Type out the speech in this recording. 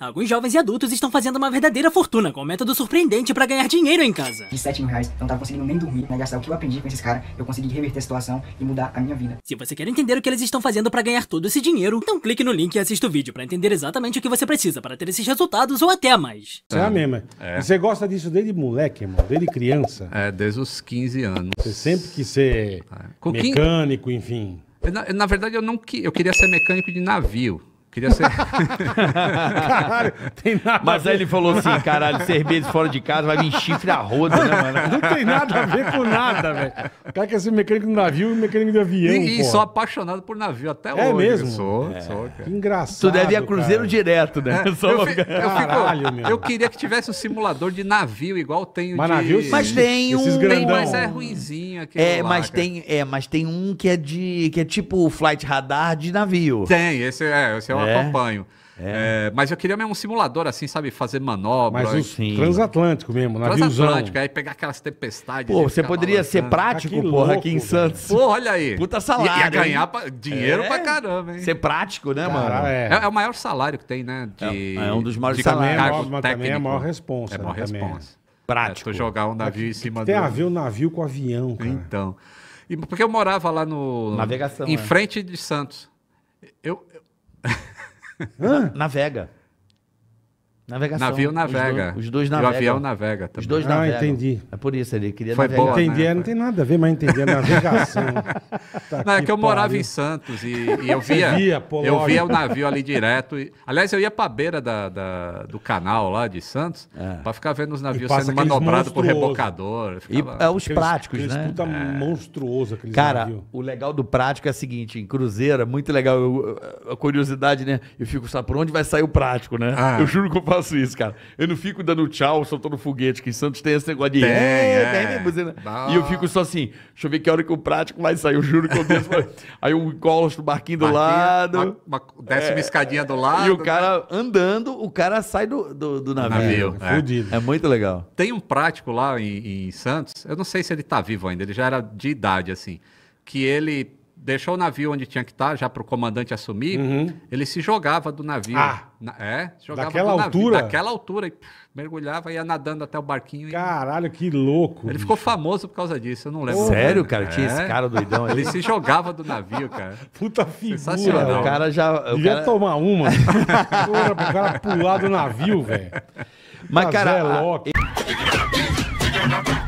Alguns jovens e adultos estão fazendo uma verdadeira fortuna com um método surpreendente para ganhar dinheiro em casa. De 7 mil reais, não tava conseguindo nem dormir, né? Gastar o que eu aprendi com esses caras, eu consegui reverter a situação e mudar a minha vida. Se você quer entender o que eles estão fazendo para ganhar todo esse dinheiro, então clique no link e assista o vídeo para entender exatamente o que você precisa para ter esses resultados ou até mais. É, é mesmo. É. Você gosta disso desde moleque, irmão? Desde criança? É, desde os 15 anos. Você sempre quis ser é. mecânico, enfim. Na, na verdade, eu não eu queria ser mecânico de navio. Queria ser. caralho, tem nada Mas aí ele falou assim: caralho, cerveja fora de casa, vai vir chifre a roda, né, mano? Não tem nada a ver com nada, velho. O cara quer ser mecânico do navio e mecânico de avião. E, e sou apaixonado por navio até é hoje. Mesmo? Sou, é sou, cara. Que engraçado. Tu deve ir a Cruzeiro cara. direto, né? É. Só eu, fi, eu, caralho, meu. eu queria que tivesse um simulador de navio, igual tenho mas de. Navio, sim. mas tem um. Tem, mas é ruimzinho aquele. É, lá, mas cara. tem, é, mas tem um que é de. que é tipo flight radar de navio. Tem, esse é, esse eu é. acompanho. É. É, mas eu queria mesmo um simulador assim, sabe? Fazer manobra. Mas transatlântico mesmo, na Transatlântico, aí pegar aquelas tempestades. Pô, você poderia ser prático, ah, porra, louco, aqui em Santos. Pô, olha aí. Puta salário. Ia, ganhar pra, dinheiro é. pra caramba, hein? Ser prático, né, Cara, mano? É. é. é. o maior salário que tem, né? De, é, é um dos maiores salários. Também, é também é a maior responsa. É a maior né, responsa. Né? prático. É, jogar um navio é, em cima tem do. Tem a ver o navio com o avião, cara. Então. E porque eu morava lá no. Navegação. Em é. frente de Santos. Eu. eu... Navega. Navegação. Navio navega. Os, dois, os dois navegam. o avião navega também. Os dois ah, navegam. entendi. É por isso ele queria Foi navegar. Boa, né? entendi, né? não tem nada a ver, mas entendi a navegação. tá não, é que eu morava em Santos e, e eu via, via eu via o navio ali direto. E, aliás, eu ia para beira da, da, do canal lá de Santos é. para ficar vendo os navios sendo manobrados por rebocador. Ficava... E é, os aqueles, práticos, aqueles né? Puta é. monstruoso Cara, navio. o legal do prático é o seguinte, em cruzeiro é muito legal. Eu, a curiosidade, né? Eu fico, sabe, por onde vai sair o prático, né? Ah. Eu juro que eu faço faço isso, cara. Eu não fico dando tchau, soltando foguete, que em Santos tem esse negócio de. É, tem, é, é. E eu fico só assim, deixa eu ver que hora que o prático vai sair, eu juro que eu desço. aí eu encosto do barquinho do lado. Uma, uma, desce é, uma escadinha do lado. E o né? cara andando, o cara sai do, do, do navio. navio é, é. é. muito legal. Tem um prático lá em, em Santos, eu não sei se ele tá vivo ainda, ele já era de idade, assim, que ele deixou o navio onde tinha que estar, tá, já para o comandante assumir, uhum. ele se jogava do navio. Ah, na, é, se jogava daquela do navio, altura? Daquela altura, e pff, mergulhava, ia nadando até o barquinho. E... Caralho, que louco. Ele bicho. ficou famoso por causa disso, eu não lembro. Sério, cara? É. Tinha esse cara doidão aí? Ele se jogava do navio, cara. Puta figura. Sensacional. O cara já... O Devia cara... tomar uma. o cara pular do navio, velho. Mas, Mas, cara... É louco. A...